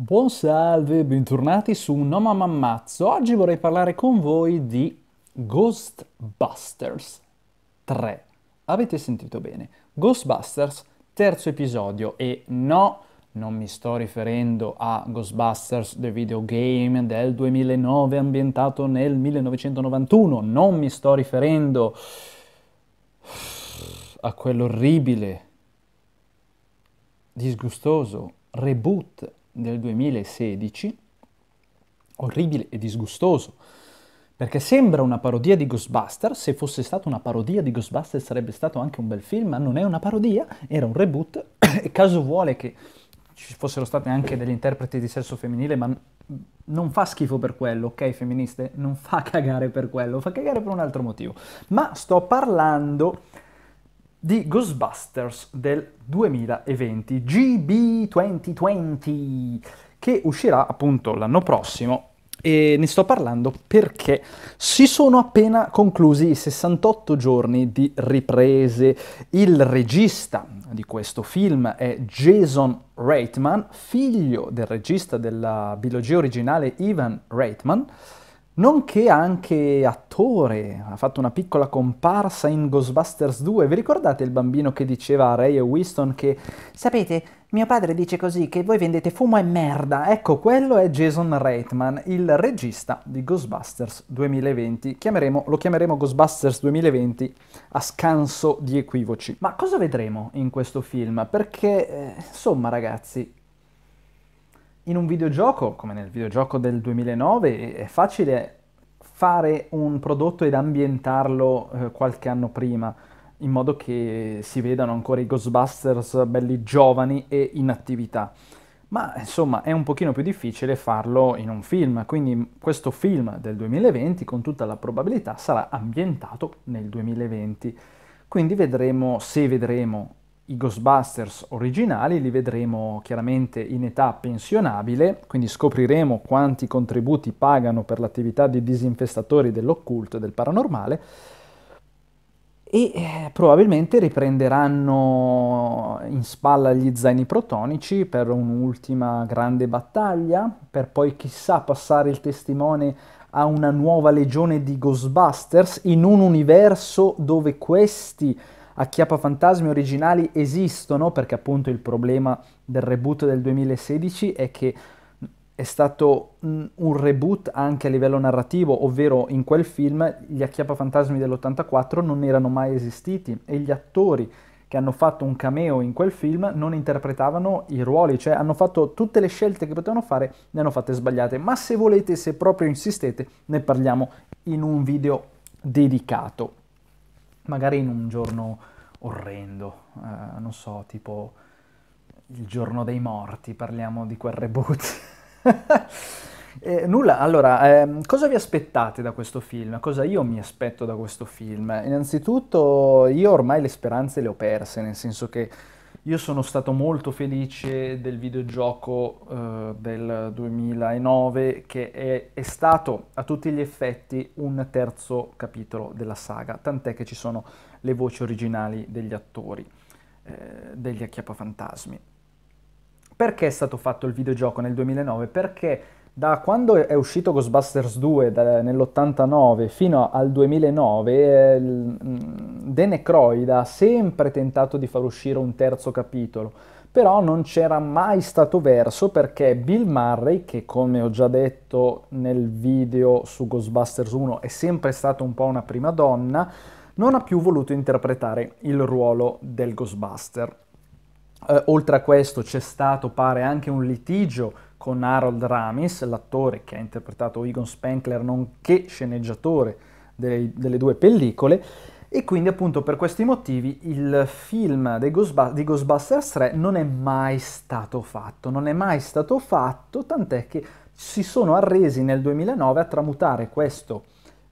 Buon salve, bentornati su Noma Mammazzo. Oggi vorrei parlare con voi di Ghostbusters 3. Avete sentito bene? Ghostbusters, terzo episodio e no, non mi sto riferendo a Ghostbusters, the videogame del 2009 ambientato nel 1991, non mi sto riferendo a quell'orribile, disgustoso reboot del 2016, orribile e disgustoso, perché sembra una parodia di Ghostbusters, se fosse stata una parodia di Ghostbusters sarebbe stato anche un bel film, ma non è una parodia, era un reboot, e caso vuole che ci fossero state anche degli interpreti di sesso femminile, ma non fa schifo per quello, ok femministe? Non fa cagare per quello, fa cagare per un altro motivo. Ma sto parlando di Ghostbusters del 2020, GB 2020, che uscirà appunto l'anno prossimo e ne sto parlando perché si sono appena conclusi i 68 giorni di riprese. Il regista di questo film è Jason Reitman, figlio del regista della biologia originale Ivan Reitman, nonché anche attore, ha fatto una piccola comparsa in Ghostbusters 2. Vi ricordate il bambino che diceva a Ray e Winston che sapete, mio padre dice così che voi vendete fumo e merda. Ecco, quello è Jason Reitman, il regista di Ghostbusters 2020. Chiameremo, lo chiameremo Ghostbusters 2020 a scanso di equivoci. Ma cosa vedremo in questo film? Perché, eh, insomma ragazzi, in un videogioco, come nel videogioco del 2009, è facile fare un prodotto ed ambientarlo eh, qualche anno prima, in modo che si vedano ancora i Ghostbusters belli giovani e in attività. Ma insomma è un pochino più difficile farlo in un film, quindi questo film del 2020 con tutta la probabilità sarà ambientato nel 2020. Quindi vedremo, se vedremo i Ghostbusters originali, li vedremo chiaramente in età pensionabile, quindi scopriremo quanti contributi pagano per l'attività di disinfestatori dell'occulto e del paranormale e eh, probabilmente riprenderanno in spalla gli zaini protonici per un'ultima grande battaglia, per poi chissà passare il testimone a una nuova legione di Ghostbusters in un universo dove questi Acchiappafantasmi originali esistono perché appunto il problema del reboot del 2016 è che è stato un reboot anche a livello narrativo, ovvero in quel film gli acchiappafantasmi dell'84 non erano mai esistiti e gli attori che hanno fatto un cameo in quel film non interpretavano i ruoli, cioè hanno fatto tutte le scelte che potevano fare, ne hanno fatte sbagliate, ma se volete, se proprio insistete, ne parliamo in un video dedicato magari in un giorno orrendo, eh, non so, tipo il giorno dei morti, parliamo di quel reboot. eh, nulla, allora, eh, cosa vi aspettate da questo film? Cosa io mi aspetto da questo film? Innanzitutto, io ormai le speranze le ho perse, nel senso che io sono stato molto felice del videogioco eh, del 2009 che è, è, stato a tutti gli effetti un terzo capitolo della saga, tant'è che ci sono le voci originali degli attori, eh, degli acchiappafantasmi. Perché è stato fatto il videogioco nel 2009? Perché da quando è uscito Ghostbusters 2 nell'89 fino al 2009, eh, mm, Dene Dan ha sempre tentato di far uscire un terzo capitolo, però non c'era mai stato verso perché Bill Murray, che come ho già detto nel video su Ghostbusters 1 è sempre stato un po' una prima donna, non ha più voluto interpretare il ruolo del Ghostbuster. Eh, oltre a questo c'è stato, pare, anche un litigio con Harold Ramis, l'attore che ha interpretato Egon Spenkler, nonché sceneggiatore dei, delle due pellicole. E quindi appunto per questi motivi il film Ghostb- di Ghostbusters 3 non è mai stato fatto, non è mai stato fatto, tant'è che si sono arresi nel 2009 a tramutare questo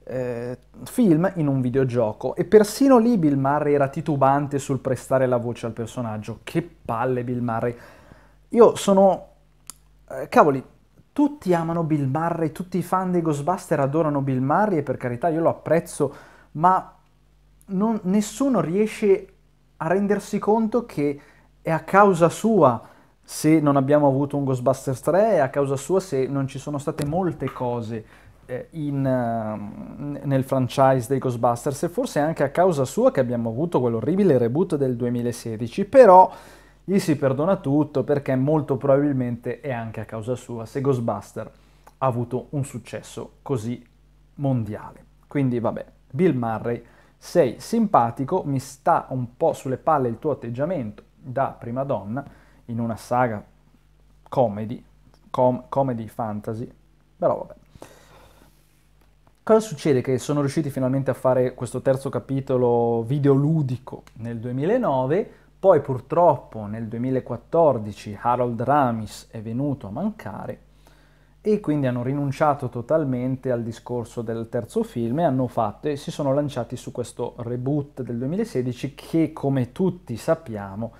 eh, film in un videogioco e persino lì Bill Murray era titubante sul prestare la voce al personaggio. Che palle Bill Murray! Io sono eh, cavoli, tutti amano Bill Murray, tutti i fan dei Ghostbuster adorano Bill Murray e per carità io lo apprezzo, ma non, nessuno riesce a rendersi conto che è a causa sua se non abbiamo avuto un Ghostbusters 3, è a causa sua se non ci sono state molte cose eh, in, uh, nel franchise dei Ghostbusters e forse è anche a causa sua che abbiamo avuto quell'orribile reboot del 2016, però gli si perdona tutto perché molto probabilmente è anche a causa sua se Ghostbuster ha avuto un successo così mondiale. Quindi vabbè, Bill Murray, sei simpatico, mi sta un po' sulle palle il tuo atteggiamento da prima donna in una saga comedy, com- comedy fantasy, però vabbè. Cosa succede? Che sono riusciti finalmente a fare questo terzo capitolo videoludico nel 2009 poi purtroppo nel 2014 Harold Ramis è venuto a mancare e quindi hanno rinunciato totalmente al discorso del terzo film e hanno fatto e si sono lanciati su questo reboot del 2016 che come tutti sappiamo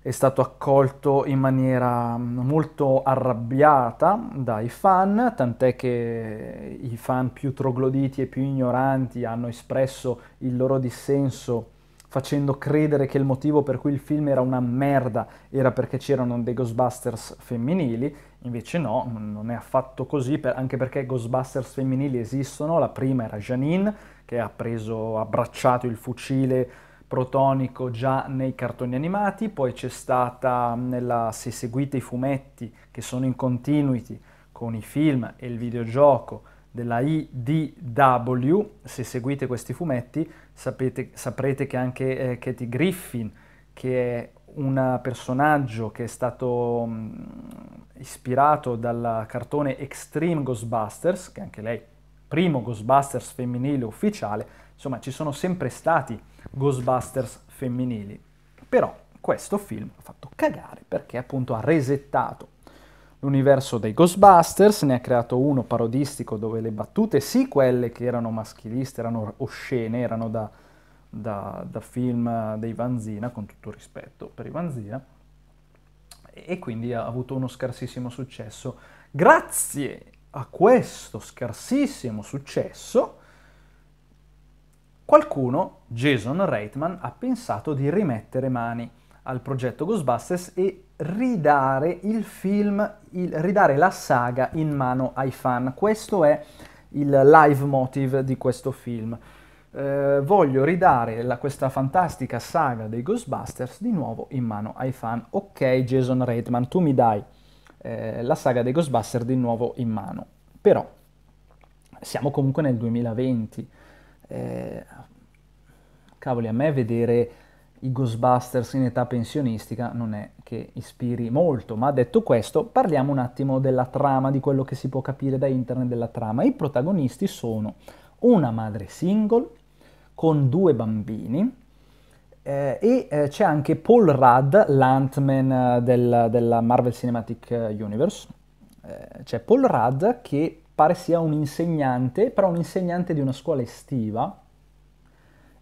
è stato accolto in maniera mm, molto arrabbiata dai fan, tant'è che i fan più trogloditi e più ignoranti hanno espresso il loro dissenso facendo credere che il motivo per cui il film era una merda era perché c'erano dei Ghostbusters femminili, invece no, non è affatto così, anche perché Ghostbusters femminili esistono, la prima era Janine che ha preso, abbracciato il fucile protonico già nei cartoni animati, poi c'è stata, nella, se seguite i fumetti che sono in continuity con i film e il videogioco, della IDW, se seguite questi fumetti sapete, saprete che anche eh, Katie Griffin, che è un personaggio che è stato mh, mm, ispirato dal cartone Extreme Ghostbusters, che anche lei primo Ghostbusters femminile ufficiale, insomma ci sono sempre stati Ghostbusters femminili. Però questo film ha fatto cagare perché appunto ha resettato l'universo dei Ghostbusters, ne ha creato uno parodistico dove le battute, sì quelle che erano maschiliste, erano oscene, erano da, da, da film dei Vanzina, con tutto rispetto per i Vanzina, e quindi ha avuto uno scarsissimo successo. Grazie a questo scarsissimo successo, qualcuno, Jason Reitman, ha pensato di rimettere mani al progetto Ghostbusters e ridare il film, il, ridare la saga in mano ai fan. Questo è il live motive di questo film. Eh, voglio ridare la, questa fantastica saga dei Ghostbusters di nuovo in mano ai fan. Ok, Jason Reitman, tu mi dai eh, la saga dei Ghostbusters di nuovo in mano. Però siamo comunque nel 2020. Eh, cavoli, a me vedere i Ghostbusters in età pensionistica non è che ispiri molto, ma detto questo parliamo un attimo della trama, di quello che si può capire da internet della trama. I protagonisti sono una madre single con due bambini eh, e eh, c'è anche Paul Rudd, l'Antman eh, del, della Marvel Cinematic eh, Universe. Eh, c'è Paul Rudd che pare sia un insegnante, però un insegnante di una scuola estiva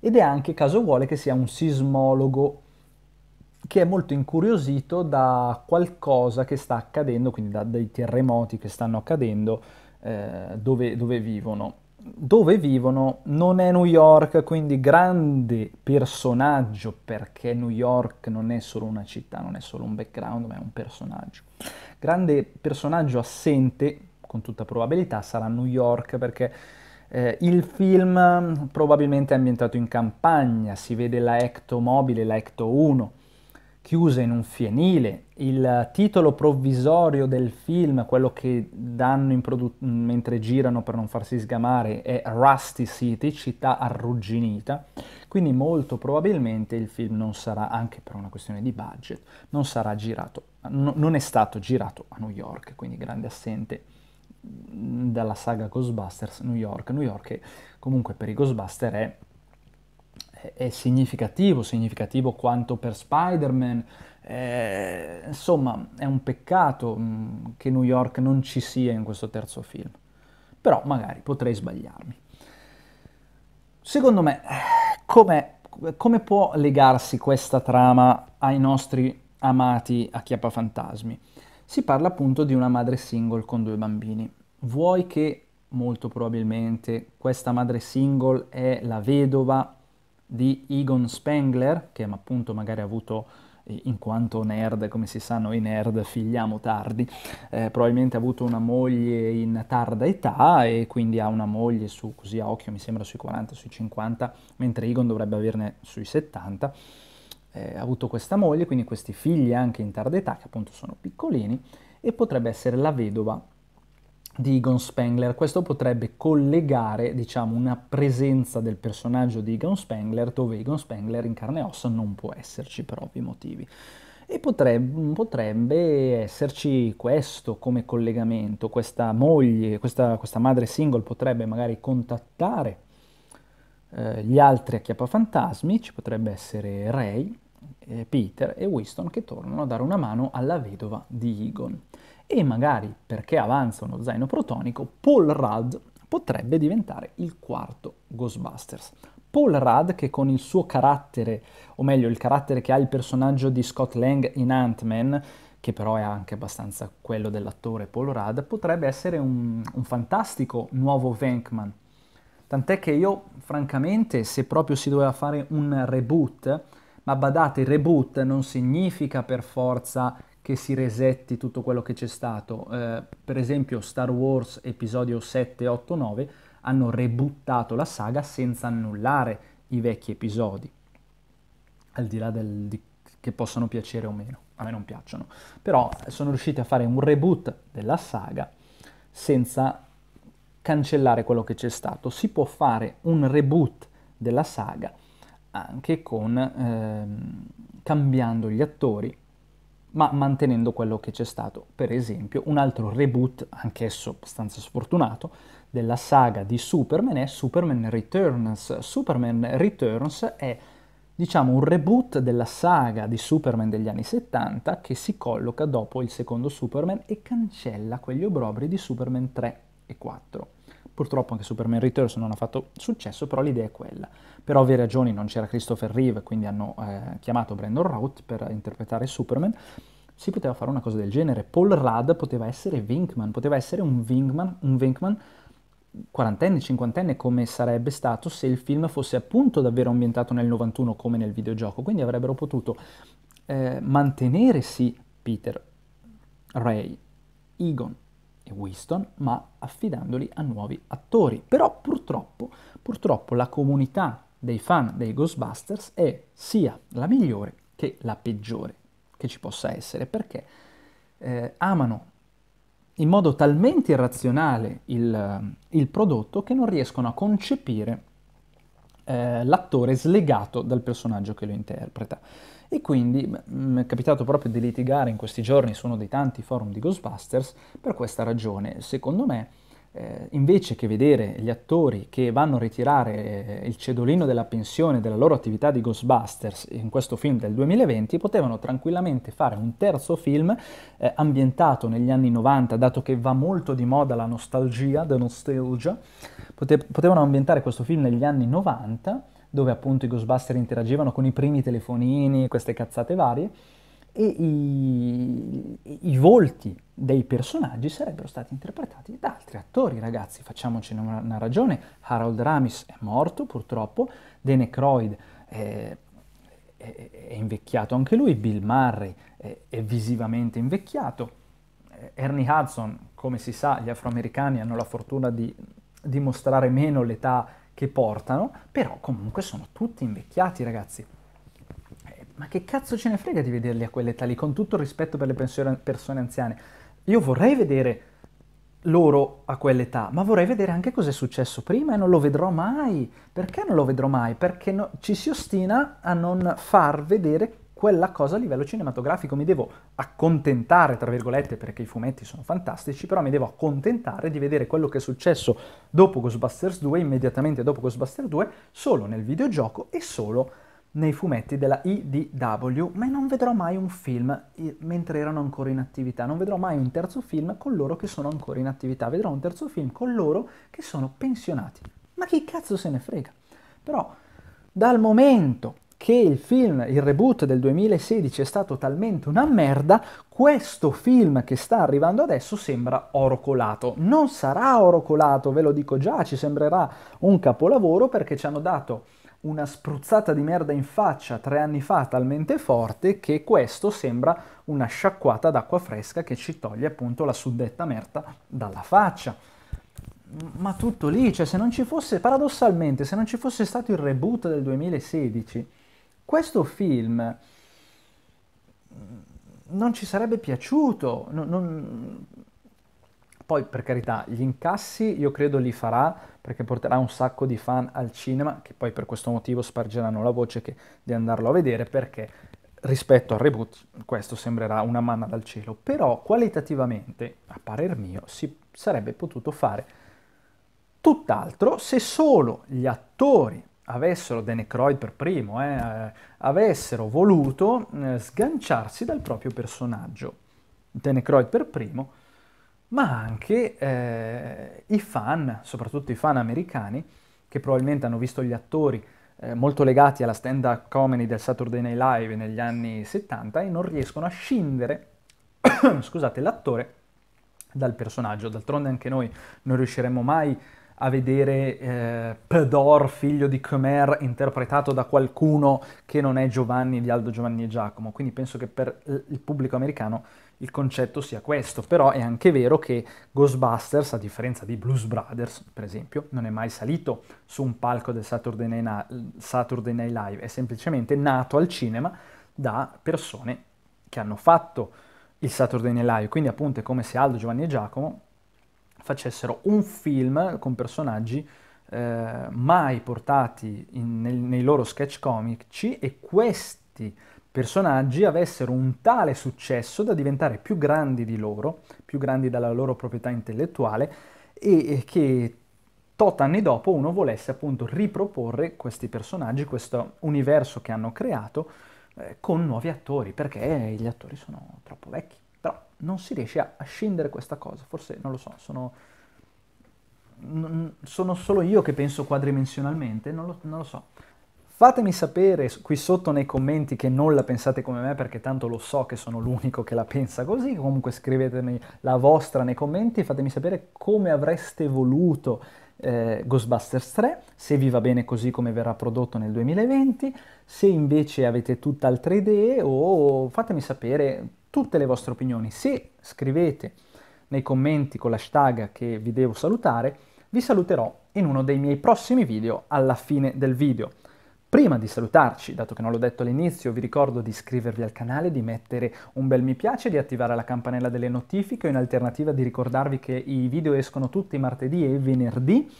ed è anche caso vuole che sia un sismologo che è molto incuriosito da qualcosa che sta accadendo, quindi da dei terremoti che stanno accadendo eh, dove, dove vivono. Dove vivono non è New York, quindi grande personaggio perché New York non è solo una città, non è solo un background, ma è un personaggio. Grande personaggio assente, con tutta probabilità, sarà New York perché eh, il film mm, probabilmente è ambientato in campagna, si vede la Ecto mobile, la Ecto 1, chiusa in un fienile. Il titolo provvisorio del film, quello che danno produ- mm, mentre girano per non farsi sgamare, è Rusty City, città arrugginita. Quindi molto probabilmente il film non sarà, anche per una questione di budget, non sarà girato, no, non è stato girato a New York, quindi grande assente dalla saga Ghostbusters New York. New York è, comunque per i Ghostbusters è, è, significativo, significativo quanto per Spider-Man. Eh, insomma, è un peccato mm, che New York non ci sia in questo terzo film. Però magari potrei sbagliarmi. Secondo me, come, come può legarsi questa trama ai nostri amati acchiappafantasmi? fantasmi? si parla appunto di una madre single con due bambini. Vuoi che molto probabilmente questa madre single è la vedova di Egon Spengler, che appunto magari ha avuto eh, in quanto nerd, come si sa noi nerd figliamo tardi, eh, probabilmente ha avuto una moglie in tarda età e quindi ha una moglie su, così a occhio mi sembra sui 40, sui 50, mentre Egon dovrebbe averne sui 70 eh, avuto questa moglie, quindi questi figli anche in tarda età, che appunto sono piccolini, e potrebbe essere la vedova di Egon Spengler. Questo potrebbe collegare, diciamo, una presenza del personaggio di Egon Spengler, dove Egon Spengler in carne e ossa non può esserci per ovvi motivi. E potrebbe, potrebbe esserci questo come collegamento, questa moglie, questa, questa madre single potrebbe magari contattare eh, gli altri acchiappafantasmi, ci potrebbe essere Ray, eh, Peter e Winston che tornano a dare una mano alla vedova di Egon. E magari, perché avanza uno zaino protonico, Paul Rudd potrebbe diventare il quarto Ghostbusters. Paul Rudd che con il suo carattere, o meglio il carattere che ha il personaggio di Scott Lang in Ant-Man, che però è anche abbastanza quello dell'attore Paul Rudd, potrebbe essere un, un fantastico nuovo Venkman, Tant'è che io, francamente, se proprio si doveva fare un reboot, ma badate, reboot non significa per forza che si resetti tutto quello che c'è stato. Eh, per esempio Star Wars episodio 7, 8, 9 hanno rebuttato la saga senza annullare i vecchi episodi, al di là del, di, che possano piacere o meno, a me non piacciono, però sono riusciti a fare un reboot della saga senza cancellare quello che c'è stato, si può fare un reboot della saga anche con eh, cambiando gli attori ma mantenendo quello che c'è stato. Per esempio, un altro reboot, anch'esso abbastanza sfortunato, della saga di Superman è Superman Returns. Superman Returns è, diciamo, un reboot della saga di Superman degli anni 70 che si colloca dopo il secondo Superman e cancella quegli obrobri di Superman 3 e 4. Purtroppo anche Superman Returns non ha fatto successo, però l'idea è quella. Per ovvie ragioni non c'era Christopher Reeve, quindi hanno eh, chiamato Brandon Routh per interpretare Superman. Si poteva fare una cosa del genere. Paul Rudd poteva essere Winkman, poteva essere un Winkman, un Winkman quarantenne, cinquantenne, come sarebbe stato se il film fosse appunto davvero ambientato nel 91 come nel videogioco. Quindi avrebbero potuto eh, mantenere sì Peter, Ray, Egon, e Winston, ma affidandoli a nuovi attori. Però purtroppo, purtroppo la comunità dei fan dei Ghostbusters è sia la migliore che la peggiore che ci possa essere, perché eh, amano in modo talmente irrazionale il, il, prodotto che non riescono a concepire eh, l'attore slegato dal personaggio che lo interpreta. E quindi mi è capitato proprio di litigare in questi giorni su uno dei tanti forum di Ghostbusters per questa ragione. Secondo me, eh, invece che vedere gli attori che vanno a ritirare eh, il cedolino della pensione della loro attività di Ghostbusters in questo film del 2020, potevano tranquillamente fare un terzo film eh, ambientato negli anni 90, dato che va molto di moda la nostalgia, the nostalgia, Pote- potevano ambientare questo film negli anni 90 dove appunto i Ghostbuster interagivano con i primi telefonini, queste cazzate varie, e i, i volti dei personaggi sarebbero stati interpretati da altri attori, ragazzi, facciamocene una, una ragione, Harold Ramis è morto purtroppo, Dene Croyd eh, è, è, è, invecchiato anche lui, Bill Murray è, eh, è visivamente invecchiato, eh, Ernie Hudson, come si sa, gli afroamericani hanno la fortuna di dimostrare meno l'età che portano, però comunque sono tutti invecchiati ragazzi. Eh, ma che cazzo ce ne frega di vederli a quell'età lì, con tutto il rispetto per le persone anziane. Io vorrei vedere loro a quell'età, ma vorrei vedere anche cosa è successo prima e non lo vedrò mai. Perché non lo vedrò mai? Perché no, ci si ostina a non far vedere quella cosa a livello cinematografico, mi devo accontentare, tra virgolette, perché i fumetti sono fantastici, però mi devo accontentare di vedere quello che è successo dopo Ghostbusters 2, immediatamente dopo Ghostbusters 2, solo nel videogioco e solo nei fumetti della IDW, ma non vedrò mai un film eh, mentre erano ancora in attività, non vedrò mai un terzo film con loro che sono ancora in attività, vedrò un terzo film con loro che sono pensionati. Ma chi cazzo se ne frega? Però dal momento che il film, il reboot del 2016 è stato talmente una merda, questo film che sta arrivando adesso sembra oro colato. Non sarà oro colato, ve lo dico già, ci sembrerà un capolavoro perché ci hanno dato una spruzzata di merda in faccia tre anni fa talmente forte che questo sembra una sciacquata d'acqua fresca che ci toglie appunto la suddetta merda dalla faccia. Ma tutto lì, cioè se non ci fosse, paradossalmente, se non ci fosse stato il reboot del 2016, questo film mm, non ci sarebbe piaciuto. Non, non... Poi, per carità, gli incassi io credo li farà perché porterà un sacco di fan al cinema che poi per questo motivo spargeranno la voce che, di andarlo a vedere perché rispetto al reboot questo sembrerà una manna dal cielo. Però qualitativamente, a parer mio, si sarebbe potuto fare tutt'altro se solo gli attori avessero Danny Croyd per primo, eh, eh, avessero voluto eh, sganciarsi dal proprio personaggio, Danny Croyd per primo, ma anche eh, i fan, soprattutto i fan americani, che probabilmente hanno visto gli attori eh, molto legati alla stand-up comedy del Saturday Night Live negli anni 70 e non riescono a scindere, scusate, l'attore dal personaggio. D'altronde anche noi non riusciremo mai a a vedere eh, Pedor, figlio di Khmer, interpretato da qualcuno che non è Giovanni di Aldo Giovanni e Giacomo. Quindi penso che per il pubblico americano il concetto sia questo. Però è anche vero che Ghostbusters, a differenza di Blues Brothers, per esempio, non è mai salito su un palco del Saturday Night, Saturday Night Live, è semplicemente nato al cinema da persone che hanno fatto il Saturday Night Live. Quindi appunto è come se Aldo Giovanni e Giacomo facessero un film con personaggi eh, mai portati in, nel, nei loro sketch comici e questi personaggi avessero un tale successo da diventare più grandi di loro, più grandi dalla loro proprietà intellettuale e, e che tot anni dopo uno volesse appunto riproporre questi personaggi, questo universo che hanno creato eh, con nuovi attori, perché gli attori sono troppo vecchi non si riesce a, a scindere questa cosa, forse non lo so, sono, non, sono solo io che penso quadrimensionalmente, non lo, non lo so. Fatemi sapere qui sotto nei commenti che non la pensate come me perché tanto lo so che sono l'unico che la pensa così, comunque scrivetemi la vostra nei commenti e fatemi sapere come avreste voluto eh, Ghostbusters 3, se vi va bene così come verrà prodotto nel 2020, se invece avete tutt'altre idee o fatemi sapere tutte le vostre opinioni. Se scrivete nei commenti con l'hashtag che vi devo salutare, vi saluterò in uno dei miei prossimi video alla fine del video. Prima di salutarci, dato che non l'ho detto all'inizio, vi ricordo di iscrivervi al canale, di mettere un bel mi piace, di attivare la campanella delle notifiche o in alternativa di ricordarvi che i video escono tutti martedì e venerdì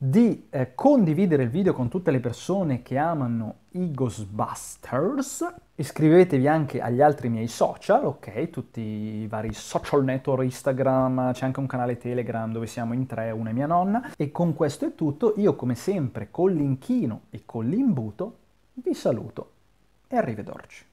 di eh, condividere il video con tutte le persone che amano i Ghostbusters. Iscrivetevi anche agli altri miei social, ok? Tutti i vari social network, Instagram, c'è anche un canale Telegram dove siamo in tre, una è mia nonna. E con questo è tutto, io come sempre con l'inchino e con l'imbuto vi saluto e arrivederci.